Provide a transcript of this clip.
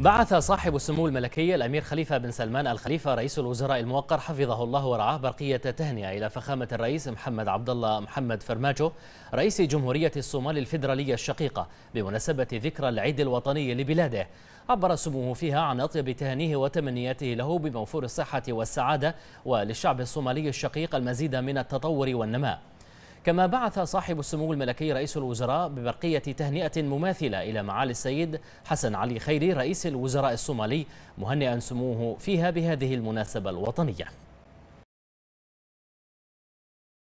بعث صاحب السمو الملكي الأمير خليفة بن سلمان الخليفة رئيس الوزراء الموقر حفظه الله ورعاه برقية تهنئة إلى فخامة الرئيس محمد عبد الله محمد فرماجو رئيس جمهورية الصومال الفيدرالية الشقيقة بمناسبة ذكرى العيد الوطني لبلاده عبر سموه فيها عن أطيب تهانيه وتمنياته له بموفور الصحة والسعادة وللشعب الصومالي الشقيق المزيد من التطور والنماء كما بعث صاحب السمو الملكي رئيس الوزراء ببرقية تهنئة مماثلة إلى معالي السيد حسن علي خيري رئيس الوزراء الصومالي مهنئا سموه فيها بهذه المناسبة الوطنية